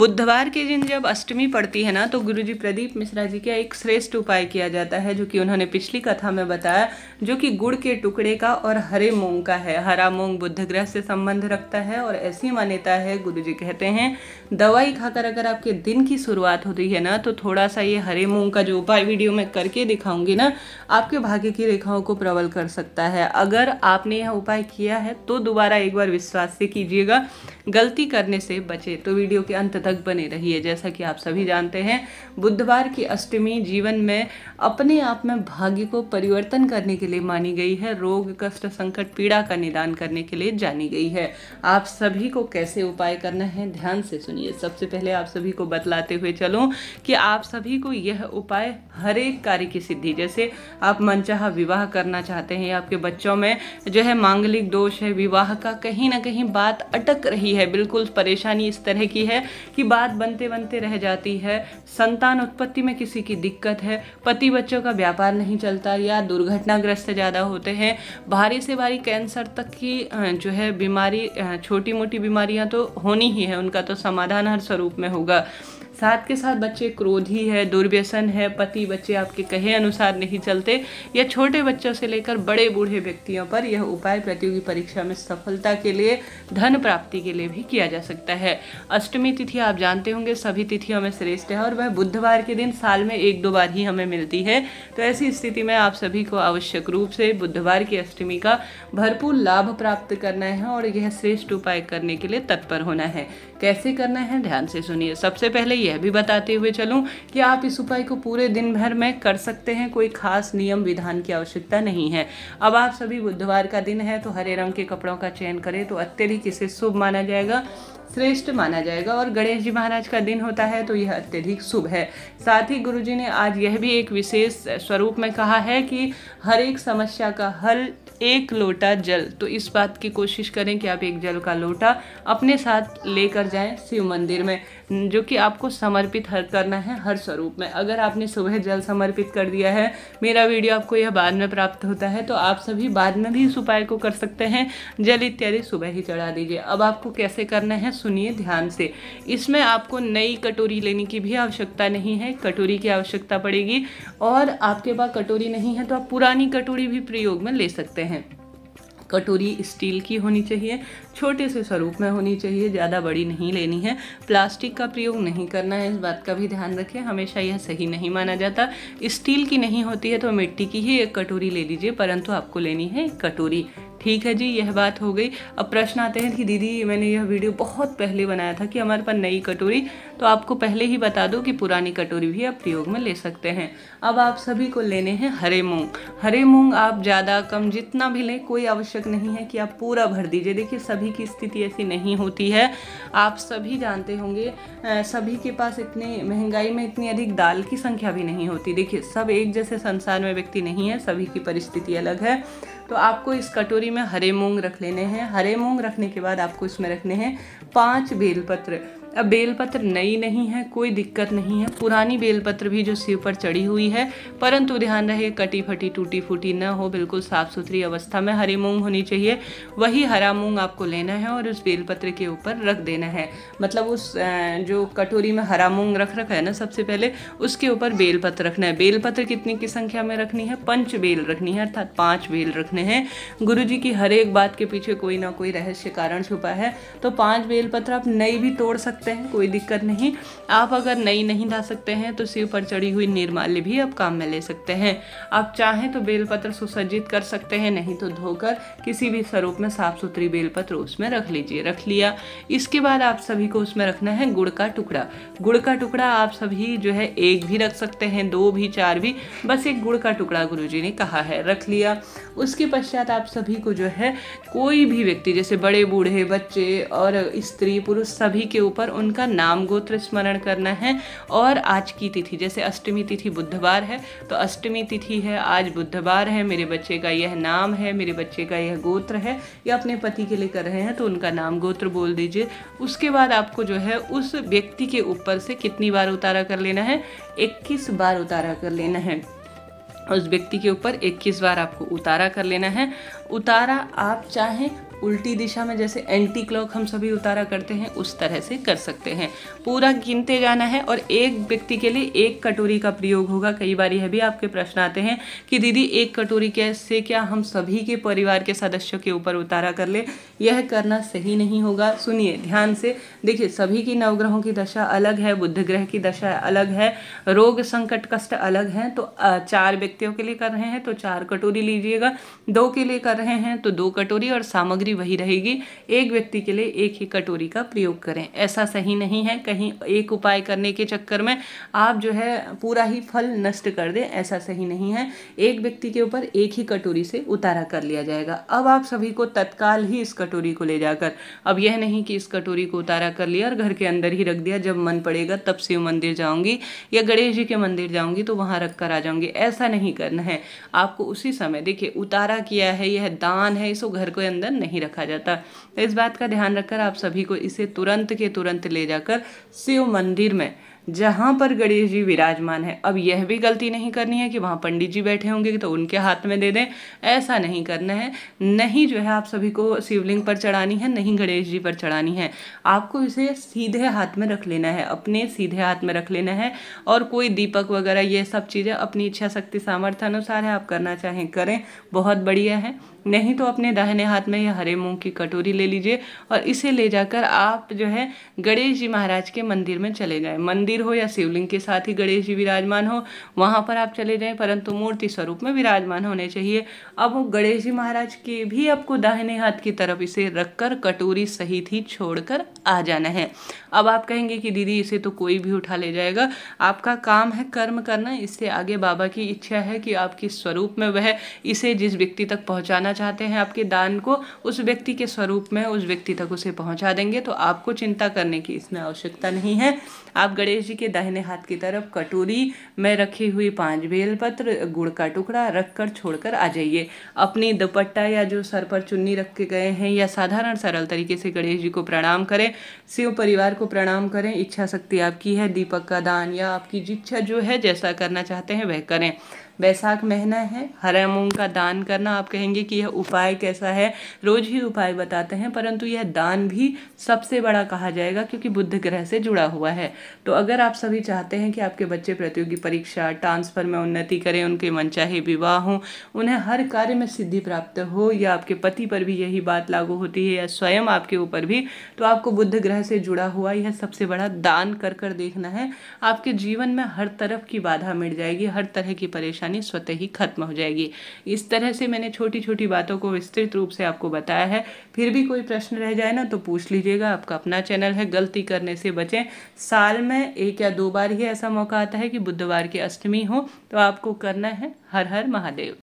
बुधवार के दिन जब अष्टमी पड़ती है ना तो गुरु जी प्रदीप मिश्रा जी का एक श्रेष्ठ उपाय किया जाता है जो कि उन्होंने पिछली कथा में बताया जो कि गुड़ के टुकड़े का और हरे मूंग का है हरा मूंग बुद्ध ग्रह से संबंध रखता है और ऐसी मान्यता है गुरु जी कहते हैं दवाई खाकर अगर आपके दिन की शुरुआत होती है ना तो थोड़ा सा ये हरे मूंग का जो उपाय वीडियो में करके दिखाऊंगी ना आपके भाग्य की रेखाओं को प्रबल कर सकता है अगर आपने यह उपाय किया है तो दोबारा एक बार विश्वास से कीजिएगा गलती करने से बचे तो वीडियो के अंत तक साधक बने है जैसा कि आप सभी जानते हैं बुधवार की अष्टमी जीवन में अपने आप में भाग्य को परिवर्तन करने के लिए मानी गई है रोग कष्ट संकट पीड़ा का निदान करने के लिए जानी गई है आप सभी को कैसे उपाय करना है ध्यान से सुनिए सबसे पहले आप सभी को बतलाते हुए चलूँ कि आप सभी को यह उपाय हर एक कार्य की सिद्धि जैसे आप मनचाह विवाह करना चाहते हैं आपके बच्चों में जो है मांगलिक दोष है विवाह का कहीं ना कहीं बात अटक रही है बिल्कुल परेशानी इस तरह की है कि की बात बनते बनते रह जाती है संतान उत्पत्ति में किसी की दिक्कत है पति बच्चों का व्यापार नहीं चलता या दुर्घटनाग्रस्त ज़्यादा होते हैं भारी से भारी कैंसर तक की जो है बीमारी छोटी मोटी बीमारियां तो होनी ही है उनका तो समाधान हर स्वरूप में होगा साथ के साथ बच्चे क्रोधी है दुर्व्यसन है पति बच्चे आपके कहे अनुसार नहीं चलते या छोटे बच्चों से लेकर बड़े बूढ़े व्यक्तियों पर यह उपाय प्रतियोगी परीक्षा में सफलता के लिए धन प्राप्ति के लिए भी किया जा सकता है अष्टमी तिथि आप जानते होंगे सभी तिथियों में श्रेष्ठ है और वह बुधवार के दिन साल में एक दो बार ही हमें मिलती है तो ऐसी स्थिति में आप सभी को आवश्यक रूप से बुधवार की अष्टमी का भरपूर लाभ प्राप्त करना है और यह श्रेष्ठ उपाय करने के लिए तत्पर होना है कैसे करना है ध्यान से सुनिए सबसे पहले यह भी बताते हुए चलूँ कि आप इस उपाय को पूरे दिन भर में कर सकते हैं कोई खास नियम विधान की आवश्यकता नहीं है अब आप सभी बुधवार का दिन है तो हरे रंग के कपड़ों का चयन करें तो अत्यधिक इसे शुभ माना जाएगा श्रेष्ठ माना जाएगा और गणेश जी महाराज का दिन होता है तो यह अत्यधिक शुभ है साथ ही गुरु जी ने आज यह भी एक विशेष स्वरूप में कहा है कि हर एक समस्या का हल एक लोटा जल तो इस बात की कोशिश करें कि आप एक जल का लोटा अपने साथ लेकर जाएं शिव मंदिर में जो कि आपको समर्पित हर करना है हर स्वरूप में अगर आपने सुबह जल समर्पित कर दिया है मेरा वीडियो आपको यह बाद में प्राप्त होता है तो आप सभी बाद में भी इस उपाय को कर सकते हैं जल इत्यादि सुबह ही चढ़ा दीजिए अब आपको कैसे करना है सुनिए ध्यान से इसमें आपको नई कटोरी लेने की भी आवश्यकता नहीं है कटोरी की आवश्यकता पड़ेगी और आपके पास कटोरी नहीं है तो आप पुरानी कटोरी भी प्रयोग में ले सकते हैं कटोरी स्टील की होनी चाहिए छोटे से स्वरूप में होनी चाहिए ज़्यादा बड़ी नहीं लेनी है प्लास्टिक का प्रयोग नहीं करना है इस बात का भी ध्यान रखें हमेशा यह सही नहीं माना जाता स्टील की नहीं होती है तो मिट्टी की ही एक कटोरी ले लीजिए परंतु आपको लेनी है एक कटोरी ठीक है जी यह बात हो गई अब प्रश्न आते हैं कि दीदी मैंने यह वीडियो बहुत पहले बनाया था कि हमारे पास नई कटोरी तो आपको पहले ही बता दो कि पुरानी कटोरी भी आप प्रयोग में ले सकते हैं अब आप सभी को लेने हैं हरे मूंग हरे मूंग आप ज़्यादा कम जितना भी लें कोई आवश्यक नहीं है कि आप पूरा भर दीजिए देखिए सभी की स्थिति ऐसी नहीं होती है आप सभी जानते होंगे सभी के पास इतने महंगाई में इतनी अधिक दाल की संख्या भी नहीं होती देखिए सब एक जैसे संसार में व्यक्ति नहीं है सभी की परिस्थिति अलग है तो आपको इस कटोरी में हरे मूंग रख लेने हैं हरे मूंग रखने के बाद आपको इसमें रखने हैं पाँच बेलपत्र अब बेलपत्र नई नहीं है कोई दिक्कत नहीं है पुरानी बेलपत्र भी जो शिव पर चढ़ी हुई है परंतु ध्यान रहे कटी फटी टूटी फूटी न हो बिल्कुल साफ सुथरी अवस्था में हरी मूंग होनी चाहिए वही हरा मूंग आपको लेना है और उस बेलपत्र के ऊपर रख देना है मतलब उस जो कटोरी में हरा मूंग रख रखा है ना सबसे पहले उसके ऊपर बेलपत्र रखना है बेलपत्र कितनी की संख्या में रखनी है पंच बेल रखनी है अर्थात पाँच बेल रखने हैं गुरु जी की हर एक बात के पीछे कोई ना कोई रहस्य कारण छुपा है तो पाँच बेलपत्र आप नई भी तोड़ सकते सकते हैं कोई दिक्कत नहीं आप अगर नई नहीं ला सकते हैं तो शिव पर चढ़ी हुई निर्माल्य भी आप काम में ले सकते हैं आप चाहें तो बेलपत्र सुसज्जित कर सकते हैं नहीं तो धोकर किसी भी स्वरूप में साफ सुथरी बेलपत्र उसमें रख लीजिए रख लिया इसके बाद आप सभी को उसमें रखना है गुड़ का टुकड़ा गुड़ का टुकड़ा आप सभी जो है एक भी रख सकते हैं दो भी चार भी बस एक गुड़ का टुकड़ा गुरु ने कहा है रख लिया उसके पश्चात आप सभी को जो है कोई भी व्यक्ति जैसे बड़े बूढ़े बच्चे और स्त्री पुरुष सभी के ऊपर उनका नाम गोत्र स्मरण करना है और आज की तिथि जैसे अष्टमी तिथि बुधवार है तो अष्टमी तिथि है आज बुधवार है मेरे बच्चे का यह नाम है मेरे बच्चे का यह गोत्र है या अपने पति के लिए कर रहे हैं तो उनका नाम गोत्र बोल दीजिए उसके बाद आपको जो है उस व्यक्ति के ऊपर से कितनी बार उतारा कर लेना है इक्कीस बार उतारा कर लेना है उस व्यक्ति के ऊपर 21 बार आपको उतारा कर लेना है उतारा आप चाहें उल्टी दिशा में जैसे एंटी क्लॉक हम सभी उतारा करते हैं उस तरह से कर सकते हैं पूरा गिनते जाना है और एक व्यक्ति के लिए एक कटोरी का प्रयोग होगा कई बार यह भी आपके प्रश्न आते हैं कि दीदी एक कटोरी कैसे क्या हम सभी के परिवार के सदस्यों के ऊपर उतारा कर ले यह करना सही नहीं होगा सुनिए ध्यान से देखिए सभी की नवग्रहों की दशा अलग है बुद्ध ग्रह की दशा अलग है रोग संकट कष्ट अलग है तो चार व्यक्तियों के लिए कर रहे हैं तो चार कटोरी लीजिएगा दो के लिए कर रहे हैं तो दो कटोरी और सामग्री सामग्री वही रहेगी एक व्यक्ति के लिए एक ही कटोरी का प्रयोग करें ऐसा सही नहीं है कहीं एक उपाय करने के चक्कर में आप जो है पूरा ही फल नष्ट कर दें ऐसा सही नहीं है एक व्यक्ति के ऊपर एक ही कटोरी से उतारा कर लिया जाएगा अब आप सभी को तत्काल ही इस कटोरी को ले जाकर अब यह नहीं कि इस कटोरी को उतारा कर लिया और घर के अंदर ही रख दिया जब मन पड़ेगा तब शिव मंदिर जाऊंगी या गणेश जी के मंदिर जाऊंगी तो वहां रख कर आ जाऊंगी ऐसा नहीं करना है आपको उसी समय देखिए उतारा किया है यह दान है इसको घर के अंदर नहीं नहीं रखा जाता तो इस बात का ध्यान रखकर आप सभी को इसे तुरंत के तुरंत ले जाकर शिव मंदिर में जहाँ पर गणेश जी विराजमान है अब यह भी गलती नहीं करनी है कि वहाँ पंडित जी बैठे होंगे तो उनके हाथ में दे दें ऐसा नहीं करना है नहीं जो है आप सभी को शिवलिंग पर चढ़ानी है नहीं गणेश जी पर चढ़ानी है आपको इसे सीधे हाथ में रख लेना है अपने सीधे हाथ में रख लेना है और कोई दीपक वगैरह ये सब चीज़ें अपनी इच्छा शक्ति सामर्थ्य अनुसार है आप करना चाहें करें बहुत बढ़िया है नहीं तो अपने दाहिने हाथ में यह हरे मूंग की कटोरी ले लीजिए और इसे ले जाकर आप जो है गणेश जी महाराज के मंदिर में चले जाए मंदिर मंदिर हो या शिवलिंग के साथ ही गणेश जी विराजमान हो वहाँ पर आप चले जाएं परंतु मूर्ति स्वरूप में विराजमान होने चाहिए अब गणेश जी महाराज के भी आपको दाहिने हाथ की तरफ इसे रखकर कटोरी सहित ही छोड़कर आ जाना है अब आप कहेंगे कि दीदी इसे तो कोई भी उठा ले जाएगा आपका काम है कर्म करना इससे आगे बाबा की इच्छा है कि आपके स्वरूप में वह इसे जिस व्यक्ति तक पहुंचाना चाहते हैं आपके दान को उस व्यक्ति के स्वरूप में उस व्यक्ति तक उसे पहुंचा देंगे तो आपको चिंता करने की इसमें आवश्यकता नहीं है आप गणेश गणेश जी के दाहिने हाथ की तरफ कटोरी में रखी हुई पांच बेलपत्र गुड़ का टुकड़ा रखकर छोड़कर आ जाइए अपनी दुपट्टा या जो सर पर चुन्नी रख के गए हैं या साधारण सरल तरीके से गणेश जी को प्रणाम करें शिव परिवार को प्रणाम करें इच्छा शक्ति आपकी है दीपक का दान या आपकी जिच्छा जो है जैसा करना चाहते हैं वह करें बैसाख महीना है हरा मूंग का दान करना आप कहेंगे कि यह उपाय कैसा है रोज ही उपाय बताते हैं परंतु यह दान भी सबसे बड़ा कहा जाएगा क्योंकि बुद्ध ग्रह से जुड़ा हुआ है तो अगर आप सभी चाहते हैं कि आपके बच्चे प्रतियोगी परीक्षा ट्रांसफर में उन्नति करें उनके मनचाहे विवाह हों उन्हें हर कार्य में सिद्धि प्राप्त हो या आपके पति पर भी यही बात लागू होती है या स्वयं आपके ऊपर भी तो आपको बुद्ध ग्रह से जुड़ा हुआ यह सबसे बड़ा दान कर कर देखना है आपके जीवन में हर तरफ की बाधा मिट जाएगी हर तरह की परेशानी परेशानी स्वतः ही खत्म हो जाएगी इस तरह से मैंने छोटी छोटी बातों को विस्तृत रूप से आपको बताया है फिर भी कोई प्रश्न रह जाए ना तो पूछ लीजिएगा आपका अपना चैनल है गलती करने से बचें साल में एक या दो बार ही ऐसा मौका आता है कि बुधवार की अष्टमी हो तो आपको करना है हर हर महादेव